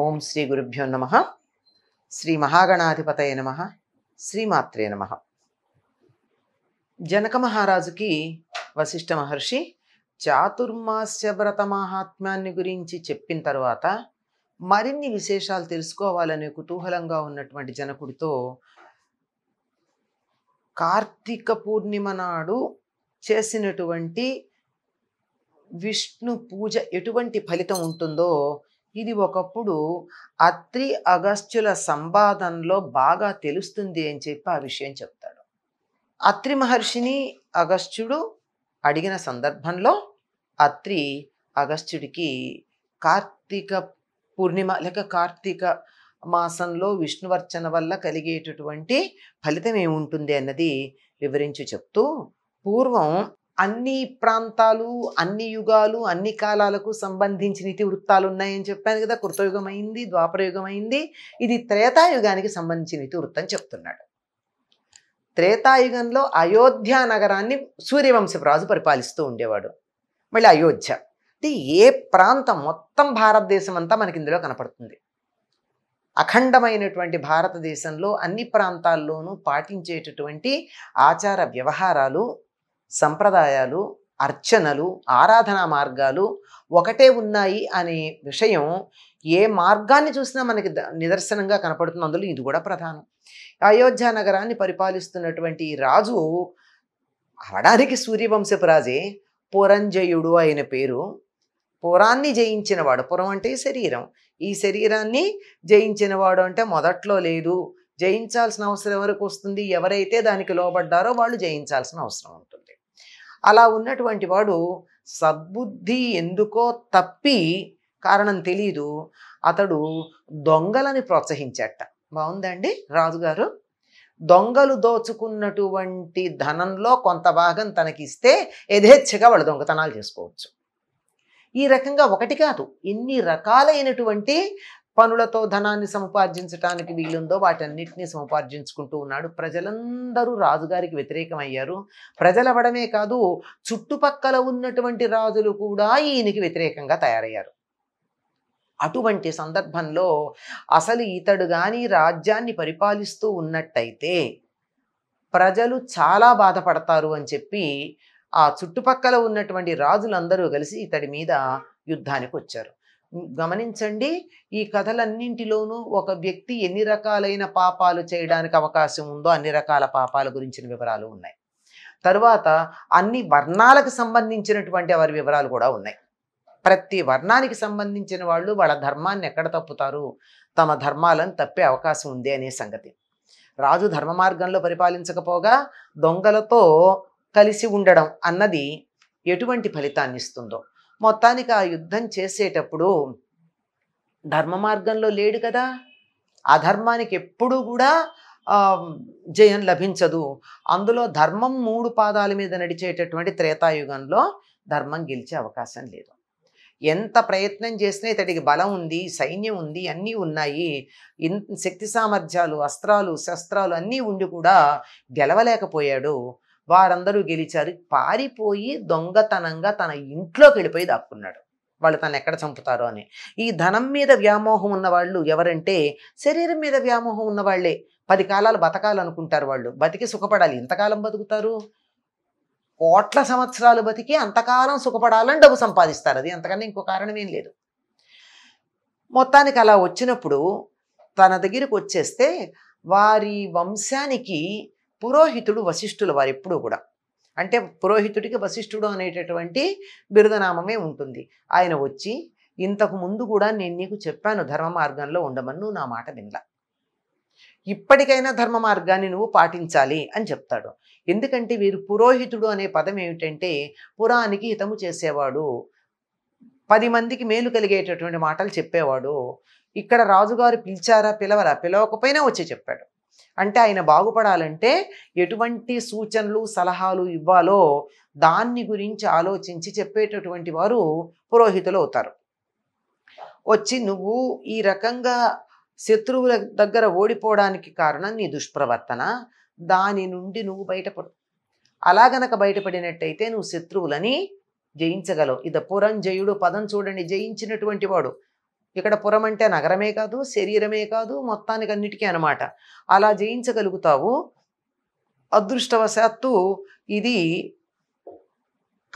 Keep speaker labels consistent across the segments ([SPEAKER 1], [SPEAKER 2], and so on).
[SPEAKER 1] ఓం శ్రీ గురుభ్యో నమ శ్రీ మహాగణాధిపతయ నమ శ్రీమాత్రే నమ జనక మహారాజుకి వశిష్ఠ మహర్షి చాతుర్మాస్య వ్రత మహాత్మ్యాన్ని గురించి చెప్పిన తర్వాత మరిన్ని విశేషాలు తెలుసుకోవాలనే కుతూహలంగా ఉన్నటువంటి జనకుడితో కార్తీక పూర్ణిమ నాడు చేసినటువంటి విష్ణు పూజ ఎటువంటి ఫలితం ఉంటుందో ఇది ఒకప్పుడు అత్రి అగస్త్యుల సంవాదంలో బాగా తెలుస్తుంది అని చెప్పి ఆ విషయం చెప్తాడు అత్రి మహర్షిని అగస్త్యుడు అడిగిన సందర్భంలో అత్రి అగస్త్యుడికి కార్తీక పూర్ణిమ లేక కార్తీక మాసంలో విష్ణువర్చన వల్ల కలిగేటటువంటి ఫలితం ఏముంటుంది అన్నది వివరించి చెప్తూ పూర్వం అన్ని ప్రాంతాలు అన్ని యుగాలు అన్ని కాలాలకు సంబంధించిన ఇతి వృత్తాలు ఉన్నాయని చెప్పాను కదా కృతయుగం అయింది ద్వాపరయుగం అయింది ఇది త్రేతాయుగానికి సంబంధించిన ఇతి వృత్తం చెప్తున్నాడు త్రేతాయుగంలో అయోధ్య నగరాన్ని సూర్యవంశపు రాజు పరిపాలిస్తూ ఉండేవాడు మళ్ళీ అయోధ్య అంటే ఏ ప్రాంతం మొత్తం భారతదేశం అంతా మనకి ఇందులో కనపడుతుంది అఖండమైనటువంటి భారతదేశంలో అన్ని ప్రాంతాల్లోనూ పాటించేటటువంటి ఆచార వ్యవహారాలు సంప్రదాయాలు అర్చనలు ఆరాధనా మార్గాలు ఒకటే ఉన్నాయి అనే విషయం ఏ మార్గాన్ని చూసినా మనకి నిదర్శనంగా కనపడుతుంది అందులో ఇది కూడా ప్రధానం అయోధ్య నగరాన్ని పరిపాలిస్తున్నటువంటి రాజు అవడానికి సూర్యవంశపు రాజే పురంజయుడు అయిన పేరు పురాన్ని జయించినవాడు పురం అంటే శరీరం ఈ శరీరాన్ని జయించినవాడు అంటే మొదట్లో లేదు జయించాల్సిన అవసరం ఎవరికి వస్తుంది ఎవరైతే దానికి లోబడ్డారో వాళ్ళు జయించాల్సిన అవసరం ఉంటుంది అలా ఉన్నటువంటి వాడు సద్బుద్ధి ఎందుకో తప్పి కారణం తెలీదు అతడు దొంగలని ప్రోత్సహించట బాగుందండి రాజుగారు దొంగలు దోచుకున్నటువంటి ధనంలో కొంత భాగం తనకిస్తే యథేచ్ఛగా వాళ్ళు దొంగతనాలు చేసుకోవచ్చు ఈ రకంగా ఒకటి కాదు ఎన్ని రకాలైనటువంటి పనులతో ధనాన్ని సముపార్జించడానికి వీలుందో వాటన్నిటిని సముపార్జించుకుంటూ ఉన్నాడు ప్రజలందరూ రాజుగారికి వ్యతిరేకమయ్యారు ప్రజలవడమే కాదు చుట్టుపక్కల ఉన్నటువంటి రాజులు కూడా ఈయనకి వ్యతిరేకంగా తయారయ్యారు అటువంటి సందర్భంలో అసలు ఇతడు కానీ రాజ్యాన్ని పరిపాలిస్తూ ఉన్నట్టయితే ప్రజలు చాలా బాధపడతారు అని చెప్పి ఆ చుట్టుపక్కల ఉన్నటువంటి రాజులందరూ కలిసి ఇతడి మీద యుద్ధానికి వచ్చారు గమనించండి ఈ కథలన్నింటిలోనూ ఒక వ్యక్తి ఎన్ని రకాలైన పాపాలు చేయడానికి అవకాశం ఉందో అన్ని రకాల పాపాల గురించిన వివరాలు ఉన్నాయి తరువాత అన్ని వర్ణాలకు సంబంధించినటువంటి వారి వివరాలు కూడా ఉన్నాయి ప్రతి వర్ణానికి సంబంధించిన వాళ్ళు వాళ్ళ ధర్మాన్ని ఎక్కడ తప్పుతారు తమ ధర్మాలను తప్పే అవకాశం ఉంది అనే సంగతి రాజు ధర్మ మార్గంలో పరిపాలించకపోగా దొంగలతో కలిసి ఉండడం అన్నది ఎటువంటి ఫలితాన్ని ఇస్తుందో మొత్తానికి ఆ యుద్ధం చేసేటప్పుడు ధర్మ మార్గంలో లేడు కదా అధర్మానికి ఎప్పుడూ కూడా జయం లభించదు అందులో ధర్మం మూడు పాదాల మీద నడిచేటటువంటి త్రేతాయుగంలో ధర్మం గెలిచే అవకాశం లేదు ఎంత ప్రయత్నం చేసినా ఇతడికి బలం ఉంది సైన్యం ఉంది అన్నీ ఉన్నాయి శక్తి సామర్థ్యాలు అస్త్రాలు శస్త్రాలు అన్నీ ఉండి కూడా గెలవలేకపోయాడు వారందరూ గెలిచారు పారిపోయి దొంగతనంగా తన ఇంట్లోకి వెళ్ళిపోయి దాక్కున్నాడు వాళ్ళు తను ఎక్కడ చంపుతారో అని ఈ ధనం మీద వ్యామోహం ఉన్న వాళ్ళు ఎవరంటే శరీరం మీద వ్యామోహం ఉన్నవాళ్లే పది కాలాలు బతకాలనుకుంటారు వాళ్ళు బతికి సుఖపడాలి ఎంతకాలం బతుకుతారు కోట్ల సంవత్సరాలు బతికి అంతకాలం సుఖపడాలని డబ్బు సంపాదిస్తారు అది అంతకన్నా ఇంకో కారణం ఏం లేదు మొత్తానికి అలా వచ్చినప్పుడు తన దగ్గరికి వచ్చేస్తే వారి వంశానికి పురోహితుడు వశిష్ఠుల వారు ఎప్పుడూ కూడా అంటే పురోహితుడికి వశిష్ఠుడు అనేటటువంటి బిరుదనామమే ఉంటుంది ఆయన వచ్చి ఇంతకు ముందు కూడా నేను నీకు చెప్పాను ధర్మ మార్గంలో ఉండమని నా మాట వినలా ఇప్పటికైనా ధర్మ మార్గాన్ని నువ్వు పాటించాలి అని చెప్తాడు ఎందుకంటే వీరు పురోహితుడు అనే పదం ఏమిటంటే పురానికి హితము చేసేవాడు పది మందికి మేలు కలిగేటటువంటి మాటలు చెప్పేవాడు ఇక్కడ రాజుగారు పిలిచారా పిలవరా పిలవకపోయినా వచ్చి చెప్పాడు అంటే ఆయన బాగుపడాలంటే ఎటువంటి సూచనలు సలహాలు ఇవ్వాలో దాన్ని గురించి ఆలోచించి చెప్పేటటువంటి వారు పురోహితులు అవుతారు వచ్చి నువ్వు ఈ రకంగా శత్రువుల దగ్గర ఓడిపోవడానికి కారణం నీ దుష్ప్రవర్తన దాని నుండి నువ్వు బయటపడు అలాగనక బయటపడినట్టయితే నువ్వు శత్రువులని జయించగలవు ఇద పురంజయుడు పదం చూడండి జయించినటువంటి వాడు ఇక్కడ పురం అంటే నగరమే కాదు శరీరమే కాదు మొత్తానికి అన్నిటికీ అనమాట అలా జయించగలుగుతావు అదృష్టవశాత్తు ఇది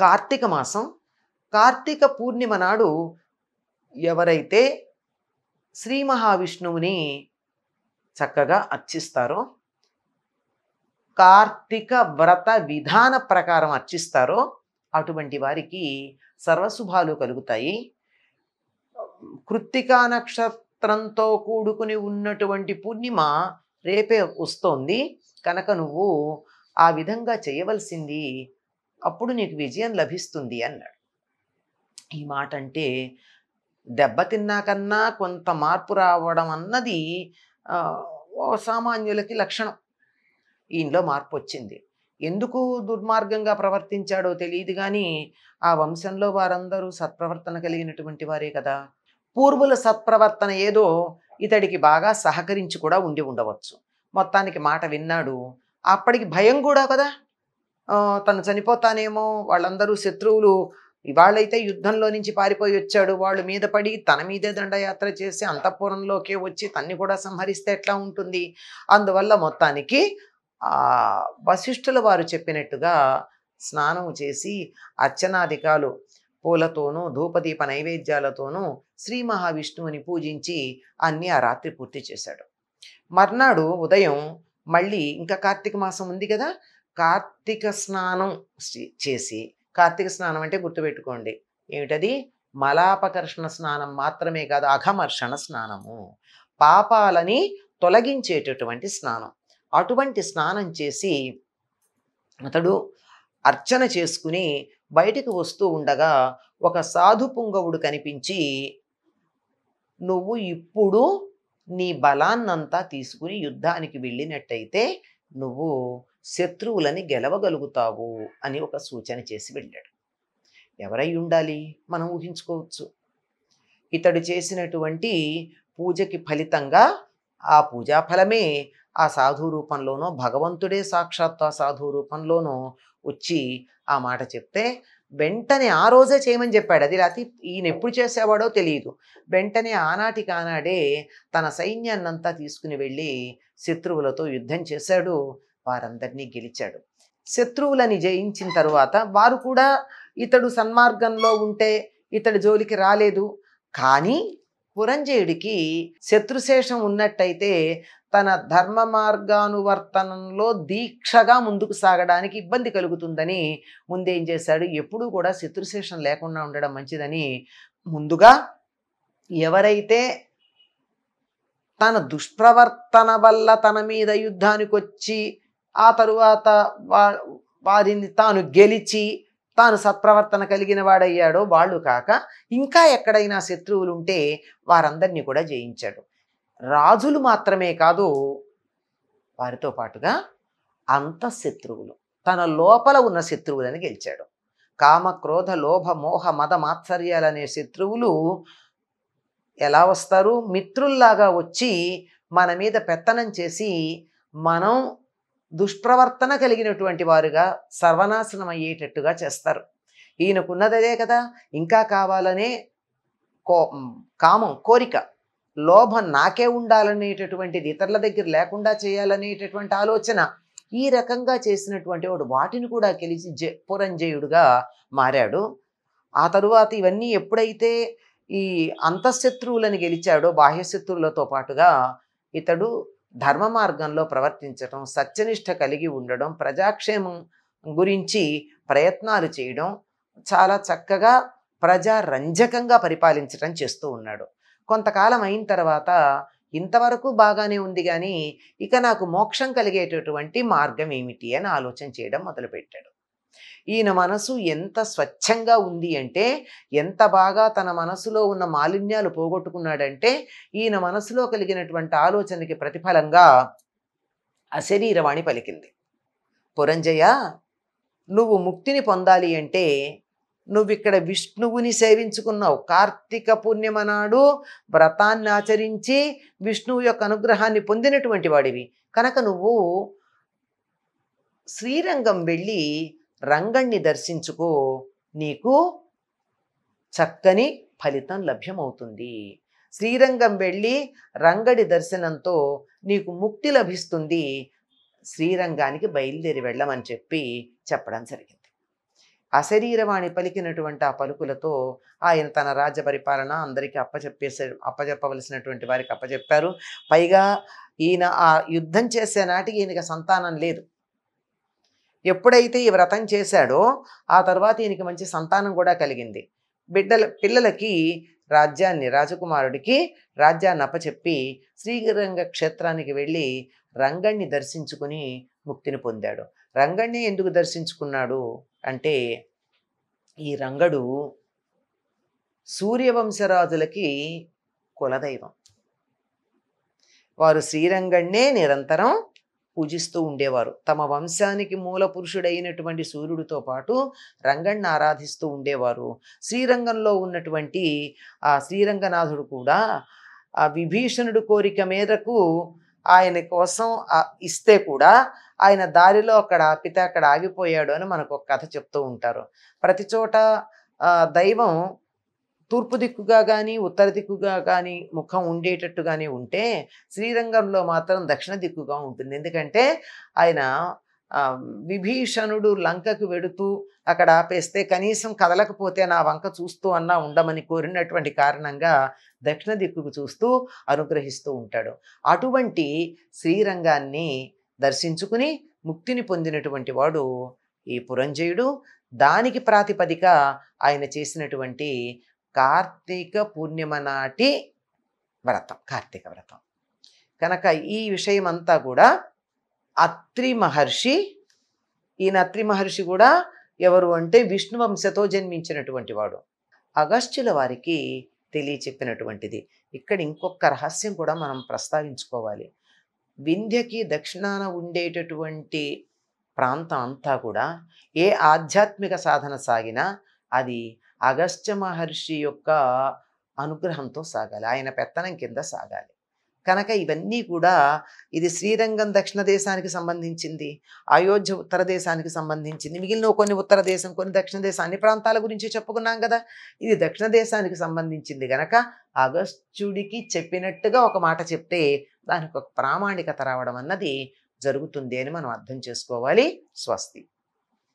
[SPEAKER 1] కార్తీక మాసం కార్తీక పూర్ణిమ నాడు ఎవరైతే శ్రీ మహావిష్ణువుని చక్కగా అర్చిస్తారో కార్తీక వ్రత విధాన ప్రకారం అర్చిస్తారో అటువంటి వారికి సర్వశుభాలు కలుగుతాయి కృత్తికా నక్షత్రంతో కూడుకుని ఉన్నటువంటి పూర్ణిమ రేపే వస్తోంది కనుక నువ్వు ఆ విధంగా చేయవలసింది అప్పుడు నీకు విజయం లభిస్తుంది అన్నాడు ఈ మాట అంటే దెబ్బతిన్నాకన్నా కొంత మార్పు రావడం అన్నది సామాన్యులకి లక్షణం ఈయనలో మార్పు వచ్చింది ఎందుకు దుర్మార్గంగా ప్రవర్తించాడో తెలియదు కానీ ఆ వంశంలో వారందరూ సత్ప్రవర్తన కలిగినటువంటి వారే కదా పూర్వుల సత్ప్రవర్తన ఏదో ఇతడికి బాగా సహకరించి కూడా ఉండి ఉండవచ్చు మొత్తానికి మాట విన్నాడు అప్పటికి భయం కూడా కదా తను చనిపోతానేమో వాళ్ళందరూ శత్రువులు వాళ్ళైతే యుద్ధంలో నుంచి పారిపోయి వచ్చాడు వాళ్ళు మీద పడి తన మీదే దండయాత్ర చేసి అంతఃపురంలోకే వచ్చి తన్ని కూడా సంహరిస్తే ఎట్లా ఉంటుంది అందువల్ల మొత్తానికి వశిష్ఠుల వారు చెప్పినట్టుగా స్నానం చేసి అర్చనాధికాలు పూలతోనూ ధూపదీప నైవేద్యాలతోనూ శ్రీ మహావిష్ణువుని పూజించి అన్నీ ఆ రాత్రి పూర్తి చేశాడు మర్నాడు ఉదయం మళ్ళీ ఇంకా కార్తీక మాసం ఉంది కదా కార్తీక స్నానం చేసి కార్తీక స్నానం అంటే గుర్తుపెట్టుకోండి ఏమిటది మలాపకర్షణ స్నానం మాత్రమే కాదు అఘమర్షణ స్నానము పాపాలని తొలగించేటటువంటి స్నానం అటువంటి స్నానం చేసి అతడు అర్చన చేసుకుని బయటికి వస్తూ ఉండగా ఒక సాధు పుంగవుడు కనిపించి నువ్వు ఇప్పుడు నీ బలాన్నంతా తీసుకుని యుద్ధానికి వెళ్ళినట్టయితే నువ్వు శత్రువులని గెలవగలుగుతావు అని ఒక సూచన చేసి వెళ్ళాడు ఎవరై ఉండాలి మనం ఊహించుకోవచ్చు ఇతడు చేసినటువంటి పూజకి ఫలితంగా ఆ పూజా ఫలమే ఆ సాధు రూపంలోనో భగవంతుడే సాక్షాత్ ఆ సాధు రూపంలోనో వచ్చి ఆ మాట చెప్తే వెంటనే ఆ రోజే చేయమని చెప్పాడు అది రాతి ఈయన ఎప్పుడు చేసేవాడో తెలియదు వెంటనే ఆనాటి కానాడే తన సైన్యాన్నంతా తీసుకుని వెళ్ళి శత్రువులతో యుద్ధం చేశాడు వారందరినీ గెలిచాడు శత్రువులని జయించిన తరువాత వారు కూడా ఇతడు సన్మార్గంలో ఉంటే ఇతడు జోలికి రాలేదు కానీ పురంజయుడికి శత్రుశేషం ఉన్నట్టయితే తన ధర్మ మార్గానువర్తనంలో దీక్షగా ముందుకు సాగడానికి ఇబ్బంది కలుగుతుందని ముందేం చేశాడు ఎప్పుడూ కూడా శత్రుశేషం లేకుండా ఉండడం మంచిదని ముందుగా ఎవరైతే తన దుష్ప్రవర్తన వల్ల తన మీద యుద్ధానికి వచ్చి ఆ తరువాత వారిని తాను గెలిచి తాను సత్ప్రవర్తన కలిగిన వాడయ్యాడో వాళ్ళు కాక ఇంకా ఎక్కడైనా శత్రువులుంటే వారందరినీ కూడా జయించాడు రాజులు మాత్రమే కాదు వారితో పాటుగా అంత శత్రువులు తన లోపల ఉన్న శత్రువులని గెలిచాడు కామ క్రోధ లోభ మోహ మద మాత్సర్యాలనే శత్రువులు ఎలా వస్తారు మిత్రుల్లాగా వచ్చి మన మీద పెత్తనం చేసి మనం దుష్ప్రవర్తన కలిగినటువంటి వారుగా సర్వనాశనం అయ్యేటట్టుగా చేస్తారు ఈయనకున్నదదే కదా ఇంకా కావాలనే కో కామం కోరిక లోభం నాకే ఉండాలనేటటువంటిది ఇతరుల దగ్గర లేకుండా చేయాలనేటటువంటి ఆలోచన ఈ రకంగా చేసినటువంటి వాడు వాటిని కూడా గెలిచి జ పురంజయుడుగా మారాడు ఆ తరువాత ఇవన్నీ ఎప్పుడైతే ఈ అంతఃశత్రువులను గెలిచాడో బాహ్యశత్రువులతో పాటుగా ఇతడు ధర్మ మార్గంలో ప్రవర్తించడం సత్యనిష్ట కలిగి ఉండడం ప్రజాక్షేమం గురించి ప్రయత్నాలు చేయడం చాలా చక్కగా ప్రజారంజకంగా పరిపాలించడం చేస్తూ ఉన్నాడు కొంతకాలం అయిన తర్వాత ఇంతవరకు బాగానే ఉంది కానీ ఇక నాకు మోక్షం కలిగేటటువంటి మార్గం ఏమిటి అని ఆలోచన చేయడం మొదలుపెట్టాడు ఈయన మనసు ఎంత స్వచ్ఛంగా ఉంది అంటే ఎంత బాగా తన మనసులో ఉన్న మాలిన్యాలు పోగొట్టుకున్నాడంటే ఈయన మనసులో కలిగినటువంటి ఆలోచనకి ప్రతిఫలంగా అశరీరవాణి పలికింది పురంజయ నువ్వు ముక్తిని పొందాలి అంటే నువ్వు ఇక్కడ విష్ణువుని సేవించుకున్నావు కార్తీక పూర్ణిమనాడు వ్రతాన్ని ఆచరించి విష్ణువు యొక్క అనుగ్రహాన్ని పొందినటువంటి వాడివి కనుక నువ్వు శ్రీరంగం వెళ్ళి రంగణ్ణి దర్శించుకో నీకు చక్కని ఫలితం లభ్యమవుతుంది శ్రీరంగం వెళ్ళి రంగడి దర్శనంతో నీకు ముక్తి లభిస్తుంది శ్రీరంగానికి బయలుదేరి వెళ్ళమని చెప్పి చెప్పడం జరిగింది అశరీరవాణి పలికినటువంటి ఆ పలుకులతో ఆయన తన రాజ్య పరిపాలన అందరికీ అప్పచెప్పేసే అప్పచెప్పవలసినటువంటి వారికి అప్పచెప్పారు పైగా ఈయన ఆ యుద్ధం చేసే నాటికి ఈయనకి సంతానం లేదు ఎప్పుడైతే ఈ వ్రతం చేశాడో ఆ తర్వాత ఈయనకి మంచి సంతానం కూడా కలిగింది బిడ్డల పిల్లలకి రాజ్యాన్ని రాజకుమారుడికి రాజ్యాన్ని అప్పచెప్పి శ్రీరంగ క్షేత్రానికి వెళ్ళి రంగణ్ణి దర్శించుకుని ముక్తిని పొందాడు రంగడిని ఎందుకు దర్శించుకున్నాడు అంటే ఈ రంగడు సూర్యవంశరాజులకి కులదైవం వారు శ్రీరంగణ్ణే నిరంతరం పూజిస్తూ ఉండేవారు తమ వంశానికి మూల పురుషుడైనటువంటి సూర్యుడితో పాటు రంగణ్ణి ఆరాధిస్తూ ఉండేవారు శ్రీరంగంలో ఉన్నటువంటి ఆ శ్రీరంగనాథుడు కూడా ఆ విభీషణుడు కోరిక మేరకు ఆయన కోసం ఇస్తే కూడా ఆయన దారిలో అక్కడ పిత అక్కడ ఆగిపోయాడు అని మనకు ఒక కథ చెప్తూ ఉంటారు ప్రతి చోట దైవం తూర్పు దిక్కుగా కానీ ఉత్తర దిక్కుగా కానీ ముఖం ఉండేటట్టుగానే ఉంటే శ్రీరంగంలో మాత్రం దక్షిణ దిక్కుగా ఉంటుంది ఎందుకంటే ఆయన విభీషణుడు లంకకు వెడుతూ అక్కడ ఆపేస్తే కనీసం కదలకపోతే నా వంక చూస్తూ అన్నా ఉండమని కోరినటువంటి కారణంగా దక్షిణ దిక్కుకు చూస్తూ అనుగ్రహిస్తూ ఉంటాడు అటువంటి శ్రీరంగాన్ని దర్శించుకుని ముక్తిని పొందినటువంటి వాడు ఈ పురంజయుడు దానికి ప్రాతిపదిక ఆయన చేసినటువంటి కార్తీక పూర్ణిమ నాటి వ్రతం కార్తీక వ్రతం కనుక ఈ విషయం అంతా కూడా అత్రి మహర్షి ఈయన అత్రి మహర్షి కూడా ఎవరు అంటే విష్ణువంశతో జన్మించినటువంటి వాడు అగస్త్యుల వారికి తెలియచెప్పినటువంటిది ఇక్కడ ఇంకొక రహస్యం కూడా మనం ప్రస్తావించుకోవాలి వింధ్యకి దక్షిణాన ఉండేటటువంటి ప్రాంతం అంతా కూడా ఏ ఆధ్యాత్మిక సాధన సాగినా అది అగస్త్య మహర్షి యొక్క అనుగ్రహంతో సాగాలి ఆయన పెత్తనం కింద సాగాలి కనుక ఇవన్నీ కూడా ఇది శ్రీరంగం దక్షిణ దేశానికి సంబంధించింది అయోధ్య ఉత్తర దేశానికి సంబంధించింది మిగిలిన కొన్ని ఉత్తర దేశం కొన్ని దక్షిణ దేశం అన్ని ప్రాంతాల గురించి చెప్పుకున్నాం కదా ఇది దక్షిణ దేశానికి సంబంధించింది గనక అగస్త్యుడికి చెప్పినట్టుగా ఒక మాట చెప్తే దానికి ఒక ప్రామాణికత రావడం అన్నది జరుగుతుంది అని మనం అర్థం చేసుకోవాలి స్వస్తి